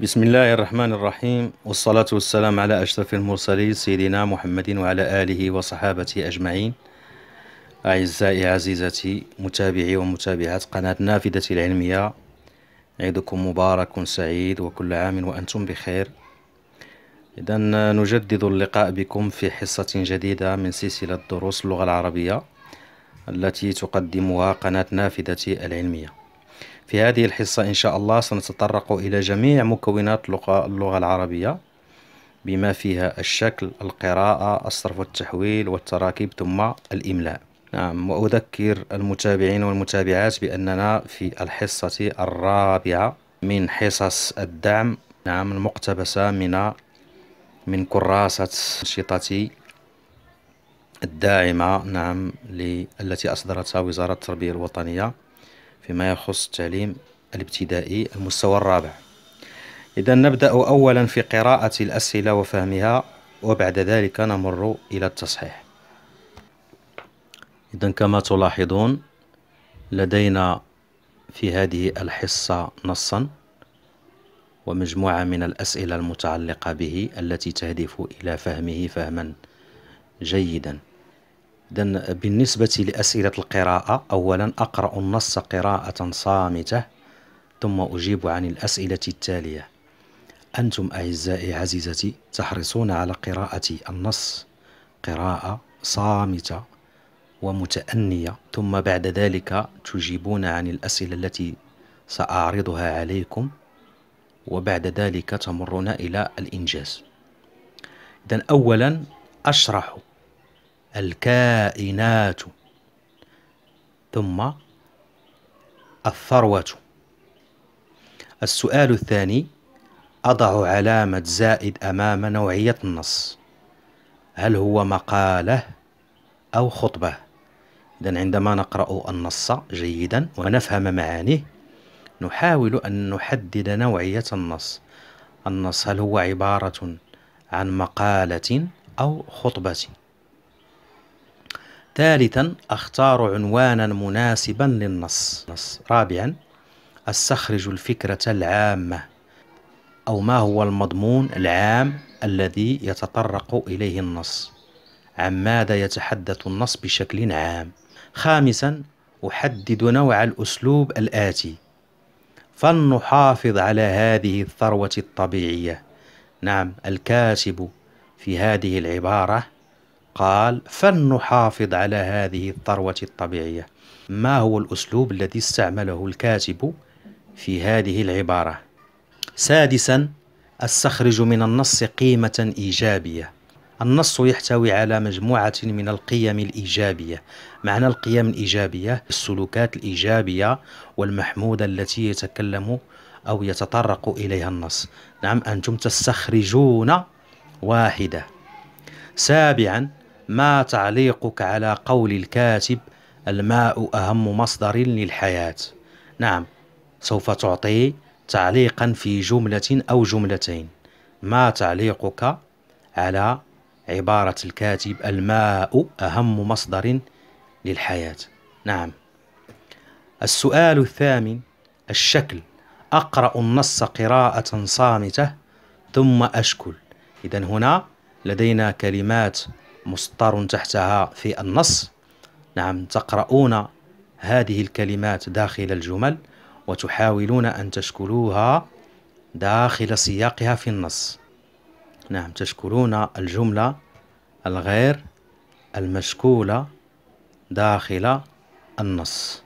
بسم الله الرحمن الرحيم والصلاة والسلام على أشرف المرسلين سيدنا محمد وعلى آله وصحابته أجمعين أعزائي عزيزتي متابعي ومتابعات قناة نافذة العلمية عيدكم مبارك سعيد وكل عام وأنتم بخير إذا نجدد اللقاء بكم في حصة جديدة من سلسلة دروس اللغة العربية التي تقدمها قناة نافذة العلمية في هذه الحصة إن شاء الله سنتطرق إلى جميع مكونات اللغة العربية بما فيها الشكل القراءة الصرف والتحويل والتراكيب ثم الإملاء نعم وأذكر المتابعين والمتابعات بأننا في الحصة الرابعة من حصص الدعم نعم المقتبسة من من كراسة أنشطة الداعمة نعم التي أصدرتها وزارة التربية الوطنية فيما يخص التعليم الابتدائي المستوى الرابع إذا نبدأ أولا في قراءة الأسئلة وفهمها وبعد ذلك نمر إلى التصحيح إذا كما تلاحظون لدينا في هذه الحصة نصا ومجموعة من الأسئلة المتعلقة به التي تهدف إلى فهمه فهما جيدا إذا بالنسبة لأسئلة القراءة أولا أقرأ النص قراءة صامتة ثم أجيب عن الأسئلة التالية أنتم أعزائي عزيزتي تحرصون على قراءة النص قراءة صامتة ومتأنية ثم بعد ذلك تجيبون عن الأسئلة التي سأعرضها عليكم وبعد ذلك تمرون إلى الإنجاز إذا أولا أشرح الكائنات ثم الثروة السؤال الثاني أضع علامة زائد أمام نوعية النص هل هو مقالة أو خطبة إذن عندما نقرأ النص جيدا ونفهم معانيه نحاول أن نحدد نوعية النص النص هل هو عبارة عن مقالة أو خطبة ثالثا أختار عنوانا مناسبا للنص نص. رابعا أستخرج الفكرة العامة أو ما هو المضمون العام الذي يتطرق إليه النص عن ماذا يتحدث النص بشكل عام خامسا أحدد نوع الأسلوب الآتي فلنحافظ على هذه الثروة الطبيعية نعم الكاتب في هذه العبارة قال فلنحافظ على هذه الثروة الطبيعية ما هو الأسلوب الذي استعمله الكاتب في هذه العبارة سادسا استخرج من النص قيمة إيجابية النص يحتوي على مجموعة من القيم الإيجابية معنى القيم الإيجابية السلوكات الإيجابية والمحمودة التي يتكلم أو يتطرق إليها النص نعم أنتم تستخرجون واحدة سابعا ما تعليقك على قول الكاتب الماء أهم مصدر للحياة نعم سوف تعطي تعليقا في جملة أو جملتين ما تعليقك على عبارة الكاتب الماء أهم مصدر للحياة نعم السؤال الثامن الشكل أقرأ النص قراءة صامتة ثم أشكل إذا هنا لدينا كلمات مسطر تحتها في النص نعم تقرؤون هذه الكلمات داخل الجمل وتحاولون أن تشكلوها داخل سياقها في النص نعم تشكلون الجملة الغير المشكولة داخل النص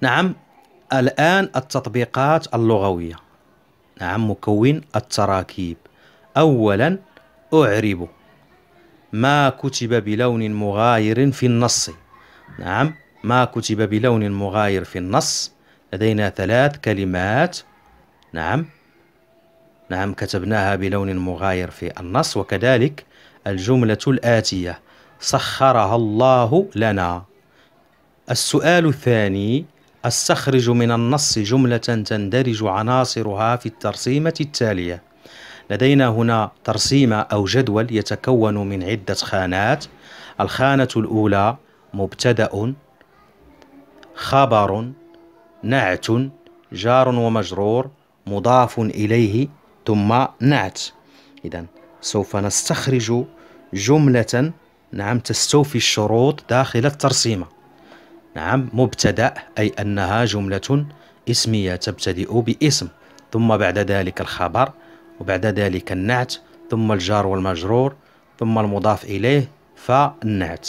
نعم الآن التطبيقات اللغوية نعم مكون التراكيب أولا أعرب ما كتب بلون مغاير في النص نعم ما كتب بلون مغاير في النص لدينا ثلاث كلمات نعم نعم كتبناها بلون مغاير في النص وكذلك الجملة الآتية سخرها الله لنا السؤال الثاني استخرج من النص جملة تندرج عناصرها في الترسيمة التالية لدينا هنا ترسيمة أو جدول يتكون من عدة خانات الخانة الأولى مبتدأ خبر نعت جار ومجرور مضاف إليه ثم نعت إذا سوف نستخرج جملة نعم تستوفي الشروط داخل الترسيمة نعم مبتدأ أي أنها جملة اسمية تبتدئ باسم ثم بعد ذلك الخبر وبعد ذلك النعت ثم الجار والمجرور ثم المضاف إليه فالنعت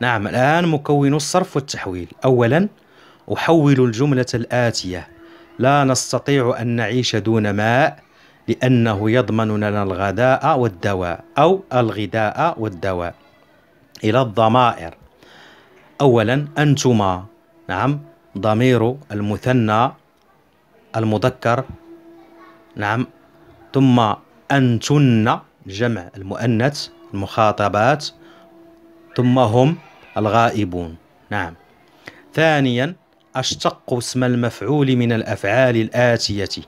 نعم الآن مكون الصرف والتحويل أولا أحول الجملة الآتية لا نستطيع أن نعيش دون ماء لأنه يضمن لنا الغذاء والدواء أو الغذاء والدواء إلى الضمائر أولا أنتما نعم ضمير المثنى المذكر نعم ثم أنتن جمع المؤنث المخاطبات ثم هم الغائبون نعم ثانيا أشتق اسم المفعول من الأفعال الآتية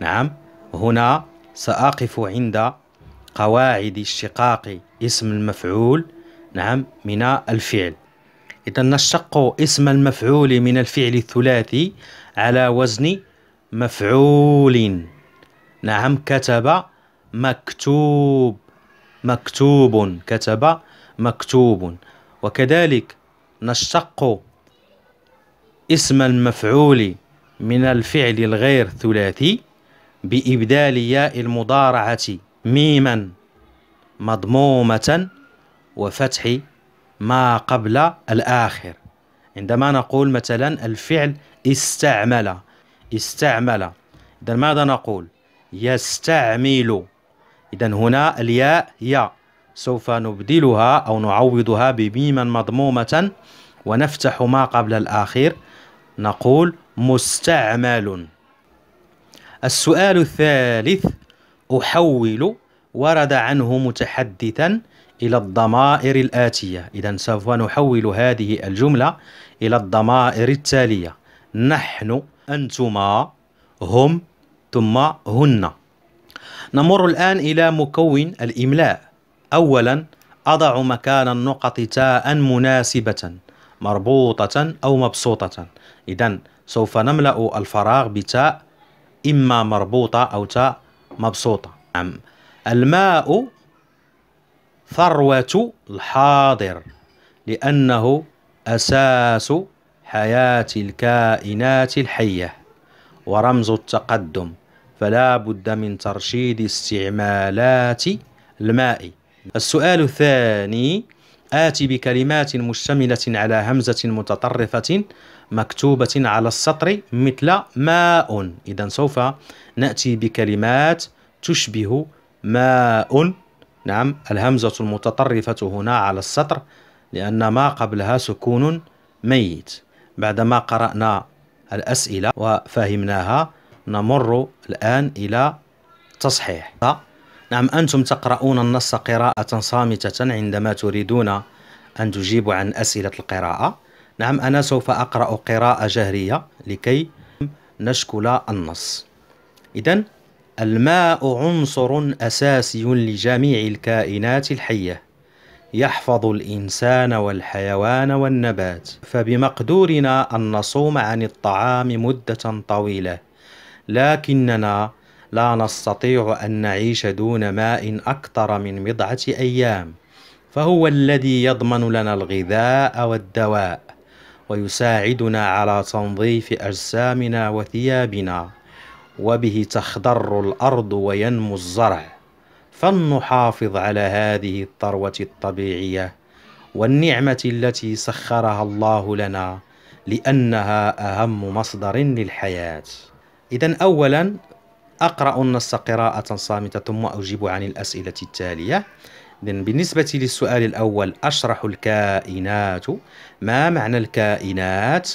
نعم هنا سأقف عند قواعد اشتقاق اسم المفعول نعم من الفعل إذا نشتق اسم المفعول من الفعل الثلاثي على وزن مفعول نعم كتب مكتوب مكتوب كتب مكتوب وكذلك نشتق اسم المفعول من الفعل الغير ثلاثي بإبدال ياء المضارعة ميما مضمومة وفتح ما قبل الآخر عندما نقول مثلا الفعل استعمل استعمل إذا ماذا نقول يستعمل إذا هنا الياء يا سوف نبدلها أو نعوضها بميما مضمومة ونفتح ما قبل الأخير نقول مستعمل السؤال الثالث أحول ورد عنه متحدثا إلى الضمائر الآتية إذا سوف نحول هذه الجملة إلى الضمائر التالية نحن أنتما هم ثم هن نمر الآن إلى مكون الإملاء أولا أضع مكان النقط تاء مناسبة مربوطة أو مبسوطة إذا سوف نملأ الفراغ بتاء إما مربوطة أو تاء مبسوطة نعم الماء ثروة الحاضر لأنه أساس حياة الكائنات الحية ورمز التقدم فلا بد من ترشيد استعمالات الماء السؤال الثاني آتي بكلمات مشتملة على همزة متطرفة مكتوبة على السطر مثل ماء إذا سوف نأتي بكلمات تشبه ماء نعم الهمزة المتطرفة هنا على السطر لأن ما قبلها سكون ميت بعدما قرأنا الأسئلة وفهمناها نمر الآن إلى تصحيح نعم أنتم تقرؤون النص قراءة صامتة عندما تريدون أن تجيبوا عن أسئلة القراءة نعم أنا سوف أقرأ قراءة جهرية لكي نشكل النص إذا الماء عنصر أساسي لجميع الكائنات الحية يحفظ الإنسان والحيوان والنبات فبمقدورنا أن نصوم عن الطعام مدة طويلة لكننا لا نستطيع أن نعيش دون ماء أكثر من بضعة أيام فهو الذي يضمن لنا الغذاء والدواء ويساعدنا على تنظيف أجسامنا وثيابنا وبه تخضر الأرض وينمو الزرع فلنحافظ على هذه الثروة الطبيعية والنعمة التي سخرها الله لنا لأنها أهم مصدر للحياة إذا أولا أقرأ النص قراءة صامتة ثم أجيب عن الأسئلة التالية بالنسبة للسؤال الأول أشرح الكائنات ما معنى الكائنات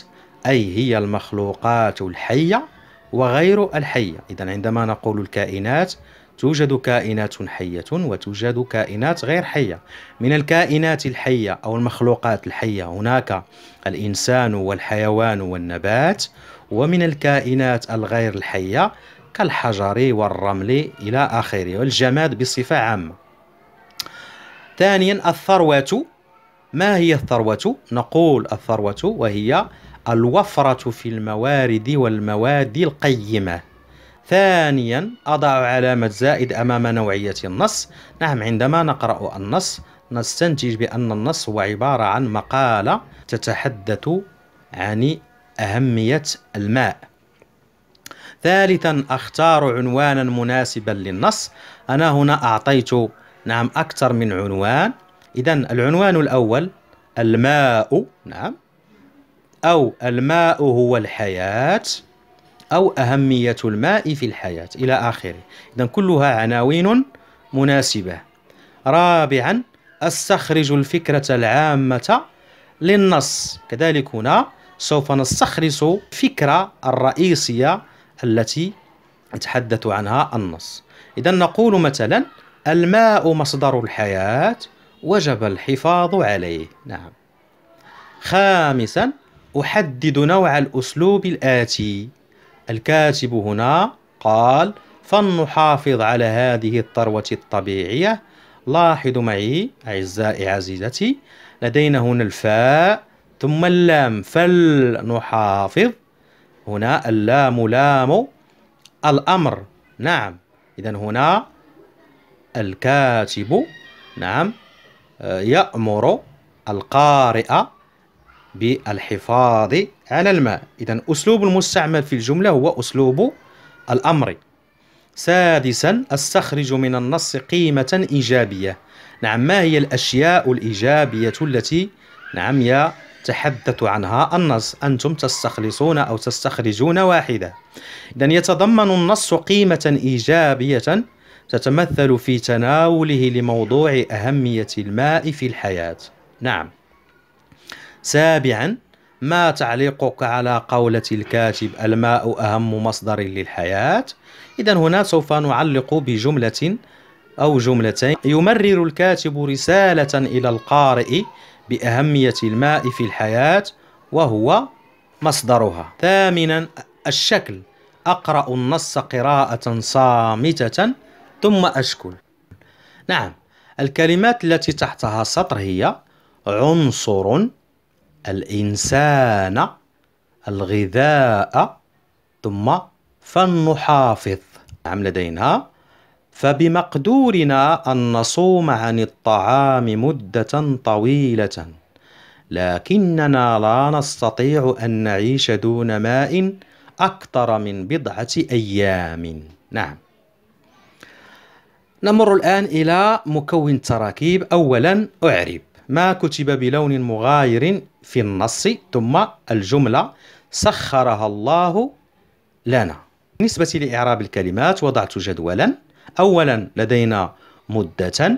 أي هي المخلوقات الحية وغير الحية إذا عندما نقول الكائنات توجد كائنات حية وتوجد كائنات غير حية من الكائنات الحية أو المخلوقات الحية هناك الإنسان والحيوان والنبات ومن الكائنات الغير الحية كالحجر والرمل إلى آخره والجماد بصفة عامة ثانيا الثروة ما هي الثروة؟ نقول الثروة وهي الوفرة في الموارد والمواد القيمة ثانيا أضع علامة زائد أمام نوعية النص نعم عندما نقرأ النص نستنتج بأن النص هو عبارة عن مقالة تتحدث عن أهمية الماء ثالثا أختار عنوانا مناسبا للنص أنا هنا أعطيت نعم أكثر من عنوان إذا العنوان الأول الماء نعم أو الماء هو الحياة أو أهمية الماء في الحياة إلى آخره إذا كلها عناوين مناسبة رابعا أستخرج الفكرة العامة للنص كذلك هنا سوف نستخرج الفكرة الرئيسية التي يتحدث عنها النص إذا نقول مثلا الماء مصدر الحياة وجب الحفاظ عليه نعم خامسا أحدد نوع الأسلوب الآتي الكاتب هنا قال فلنحافظ على هذه الثروة الطبيعية لاحظوا معي أعزائي عزيزتي لدينا هنا الفاء ثم اللام فلنحافظ هنا اللام لام الأمر نعم إذا هنا الكاتب نعم آه، يأمر القارئ بالحفاظ على الماء إذا أسلوب المستعمل في الجملة هو أسلوب الأمر سادسا استخرج من النص قيمة إيجابية نعم ما هي الأشياء الإيجابية التي نعم يتحدث عنها النص أنتم تستخلصون أو تستخرجون واحدة إذا يتضمن النص قيمة إيجابية تتمثل في تناوله لموضوع أهمية الماء في الحياة نعم سابعا ما تعليقك على قولة الكاتب الماء أهم مصدر للحياة؟ إذا هنا سوف نعلق بجملة أو جملتين يمرر الكاتب رسالة إلى القارئ بأهمية الماء في الحياة وهو مصدرها ثامنا الشكل أقرأ النص قراءة صامتة ثم أشكل نعم الكلمات التي تحتها سطر هي عنصر الإنسان الغذاء ثم فلنحافظ نعم لدينا فبمقدورنا أن نصوم عن الطعام مدة طويلة لكننا لا نستطيع أن نعيش دون ماء أكثر من بضعة أيام نعم نمر الآن إلى مكون التراكيب أولا أعرب ما كتب بلون مغاير في النص ثم الجملة سخرها الله لنا بالنسبة لإعراب الكلمات وضعت جدولا أولا لدينا مدة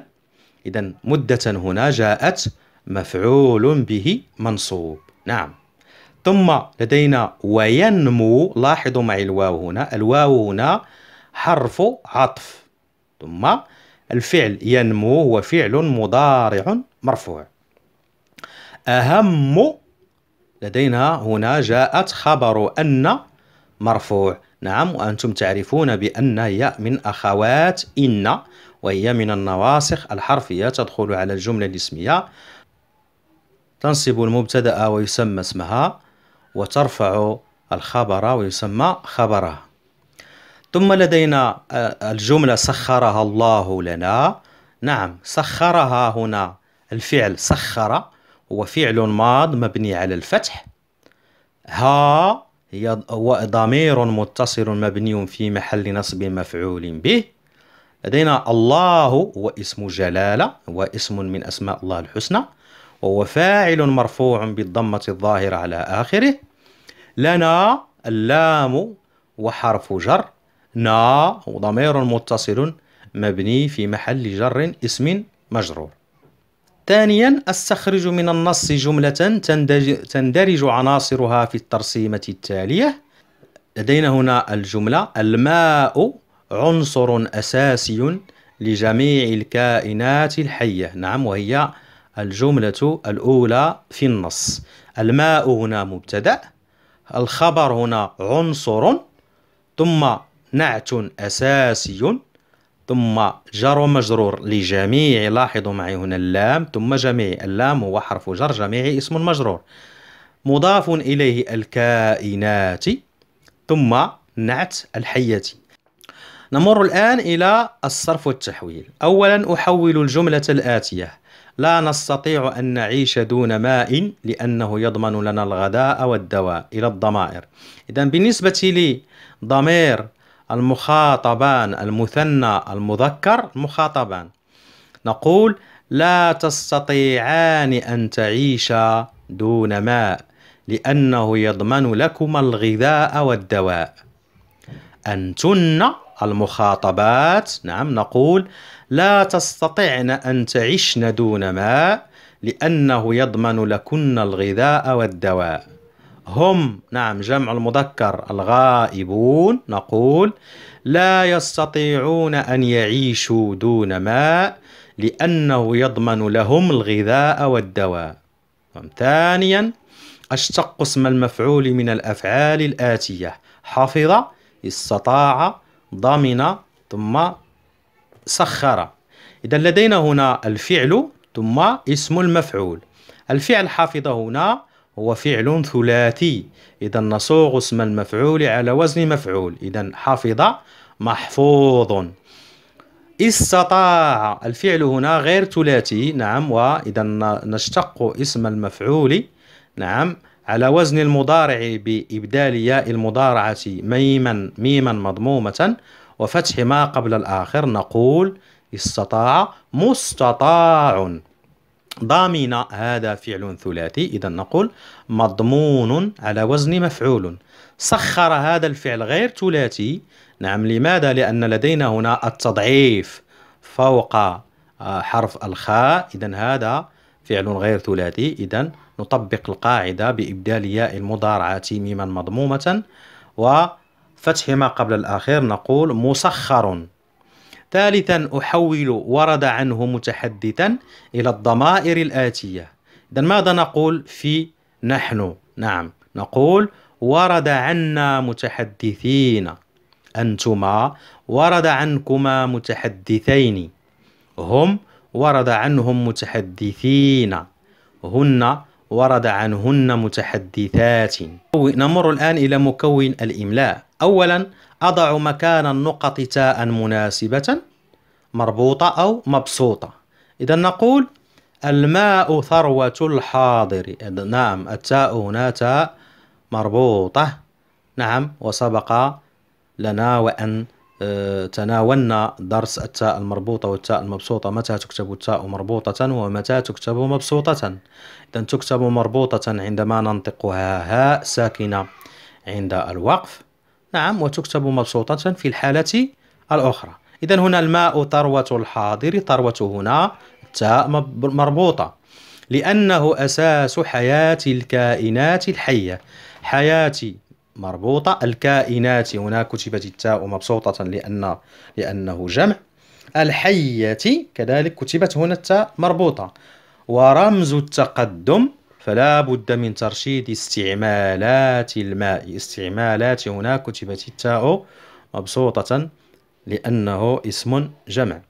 إذا مدة هنا جاءت مفعول به منصوب نعم ثم لدينا وينمو لاحظوا معي الواو هنا الواو هنا حرف عطف ثم الفعل ينمو هو فعل مضارع مرفوع أهم لدينا هنا جاءت خبر أن مرفوع نعم وأنتم تعرفون بأن هي من أخوات إن وهي من النواسخ الحرفية تدخل على الجملة الاسمية تنصب المبتدأ ويسمى اسمها وترفع الخبر ويسمى خبره ثم لدينا آه، الجملة سخرها الله لنا نعم سخرها هنا الفعل سخر هو فعل ماض مبني على الفتح ها هي ضمير متصل مبني في محل نصب مفعول به لدينا الله هو اسم جلالة هو اسم من أسماء الله الحسنى وهو فاعل مرفوع بالضمة الظاهرة على آخره لنا اللام وحرف جر نا ضمير متصل مبني في محل جر اسم مجرور ثانيا استخرج من النص جملة تندرج عناصرها في الترسيمة التالية لدينا هنا الجملة الماء عنصر أساسي لجميع الكائنات الحية نعم وهي الجملة الأولى في النص الماء هنا مبتدأ الخبر هنا عنصر ثم نعت أساسي ثم جر مجرور لجميع لاحظوا معي هنا اللام ثم جميع اللام هو حرف جر جميع اسم مجرور مضاف إليه الكائنات ثم نعت الحية نمر الآن إلى الصرف والتحويل أولا أحول الجملة الآتية لا نستطيع أن نعيش دون ماء لأنه يضمن لنا الغداء والدواء إلى الضمائر إذا بالنسبة لي ضمير المخاطبان المثنى المذكر مخاطبان نقول لا تستطيعان أن تعيشا دون ماء لأنه يضمن لكما الغذاء والدواء أنتن المخاطبات نعم نقول لا تستطعن أن تعشن دون ماء لأنه يضمن لكن الغذاء والدواء هم نعم جمع المذكر الغائبون نقول لا يستطيعون أن يعيشوا دون ماء لأنه يضمن لهم الغذاء والدواء نعم، ثانيا أشتق اسم المفعول من الأفعال الآتية حفظ استطاع ضمن ثم سخر إذا لدينا هنا الفعل ثم اسم المفعول الفعل حفظ هنا هو فعل ثلاثي إذا نصوغ اسم المفعول على وزن مفعول إذا حفظ محفوظ استطاع الفعل هنا غير ثلاثي نعم وإذا نشتق اسم المفعول نعم على وزن المضارع بإبدال ياء المضارعة ميما ميما مضمومة وفتح ما قبل الآخر نقول استطاع مستطاع ضامن هذا فعل ثلاثي إذا نقول مضمون على وزن مفعول سخر هذا الفعل غير ثلاثي نعم لماذا؟ لأن لدينا هنا التضعيف فوق آه، حرف الخاء إذا هذا فعل غير ثلاثي إذا نطبق القاعدة بإبدال ياء المضارعة ميما مضمومة وفتح ما قبل الأخير نقول مسخر ثالثا أحول ورد عنه متحدثا إلى الضمائر الآتية إذا ماذا نقول في نحن نعم نقول ورد عنا متحدثين أنتما ورد عنكما متحدثين هم ورد عنهم متحدثين هن ورد عنهن متحدثات نمر الآن إلى مكون الإملاء أولا أضع مكان النقط تاء مناسبة مربوطة أو مبسوطة إذا نقول الماء ثروة الحاضر نعم التاء هنا تاء مربوطة نعم وسبق لنا وأن آه، تناولنا درس التاء المربوطة والتاء المبسوطة متى تكتب التاء مربوطة ومتى تكتب مبسوطة إذا تكتب مربوطة عندما ننطقها هاء ساكنة عند الوقف نعم وتكتب مبسوطة في الحالة الأخرى إذا هنا الماء ثروة الحاضر ثروة هنا التاء مربوطة لأنه أساس حياة الكائنات الحية حياة مربوطة الكائنات هنا كتبت التاء مبسوطة لأن لأنه جمع الحية كذلك كتبت هنا التاء مربوطة ورمز التقدم فلا بد من ترشيد استعمالات الماء استعمالات هنا كتبت التاء مبسوطة لأنه اسم جمع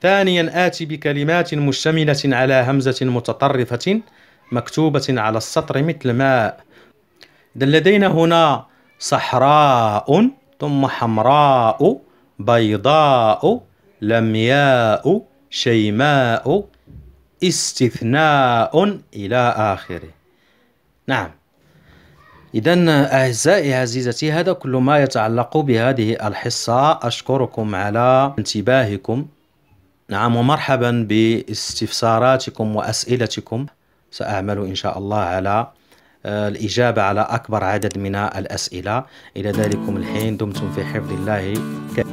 ثانيا آتي بكلمات مشتملة على همزة متطرفة مكتوبة على السطر مثل ماء لدينا هنا صحراء ثم حمراء بيضاء لمياء شيماء استثناء إلى آخره نعم إذا أعزائي عزيزتي هذا كل ما يتعلق بهذه الحصة أشكركم على انتباهكم نعم ومرحبا باستفساراتكم وأسئلتكم سأعمل إن شاء الله على آه، الإجابة على أكبر عدد من الأسئلة إلى ذلكم الحين دمتم في حفظ الله